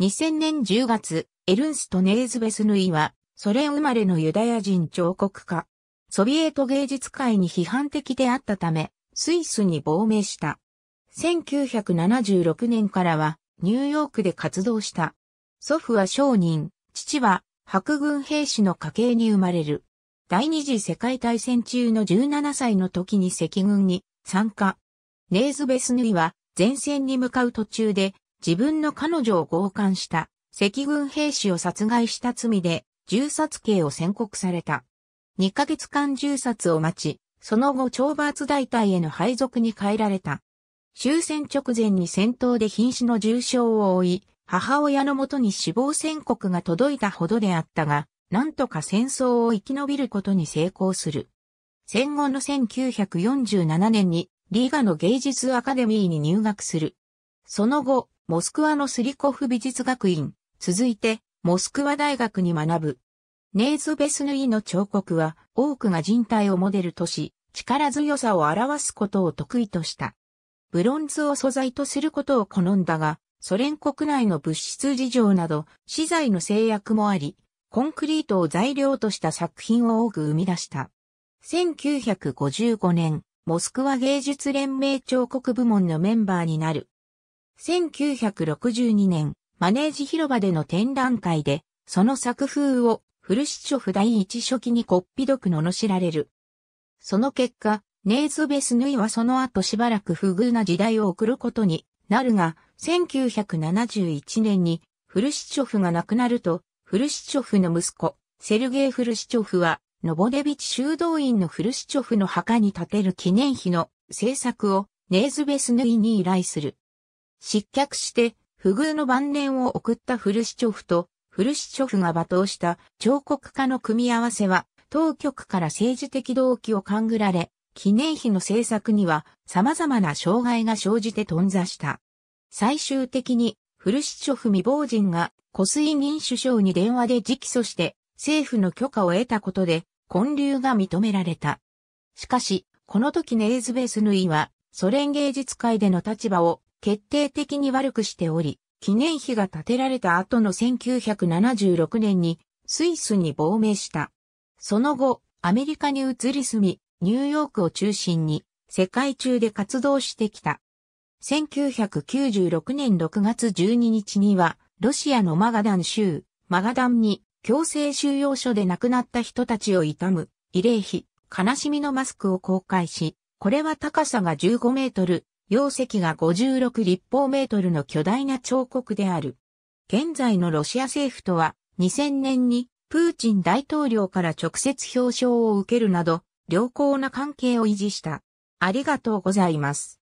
2000年10月、エルンスト・ネーズベスヌイは、ソ連生まれのユダヤ人彫刻家。ソビエト芸術界に批判的であったため、スイスに亡命した。1976年からは、ニューヨークで活動した。祖父は商人、父は白軍兵士の家系に生まれる。第二次世界大戦中の17歳の時に赤軍に参加。ネーズベスヌイは前線に向かう途中で自分の彼女を強姦した、赤軍兵士を殺害した罪で、銃殺刑を宣告された。2ヶ月間銃殺を待ち、その後懲罰大隊への配属に変えられた。終戦直前に戦闘で瀕死の重傷を負い、母親のもとに死亡宣告が届いたほどであったが、なんとか戦争を生き延びることに成功する。戦後の1947年にリーガの芸術アカデミーに入学する。その後、モスクワのスリコフ美術学院、続いて、モスクワ大学に学ぶ。ネーズ・ベスヌイの彫刻は、多くが人体をモデルとし、力強さを表すことを得意とした。ブロンズを素材とすることを好んだが、ソ連国内の物質事情など、資材の制約もあり、コンクリートを材料とした作品を多く生み出した。1955年、モスクワ芸術連盟彫刻部門のメンバーになる。1962年、マネージ広場での展覧会で、その作風をフルシチョフ第一初期にこっぴどく罵られる。その結果、ネーズベスヌイはその後しばらく不遇な時代を送ることになるが、1971年にフルシチョフが亡くなると、フルシチョフの息子、セルゲイ・フルシチョフは、ノボデビチ修道院のフルシチョフの墓に建てる記念碑の制作をネーズベスヌイに依頼する。失脚して、不遇の晩年を送ったフルシチョフと、フルシチョフが罵倒した彫刻家の組み合わせは、当局から政治的動機を勘ぐられ、記念碑の制作には様々な障害が生じて頓挫した。最終的に、フルシチョフ未亡人が、コスイン首相に電話で直訴して、政府の許可を得たことで、混流が認められた。しかし、この時ネーズベスヌイは、ソ連芸術界での立場を決定的に悪くしており、記念碑が建てられた後の1976年にスイスに亡命した。その後、アメリカに移り住み、ニューヨークを中心に世界中で活動してきた。1996年6月12日には、ロシアのマガダン州、マガダンに強制収容所で亡くなった人たちを悼む、慰霊碑、悲しみのマスクを公開し、これは高さが15メートル、容積が56立方メートルの巨大な彫刻である。現在のロシア政府とは2000年にプーチン大統領から直接表彰を受けるなど良好な関係を維持した。ありがとうございます。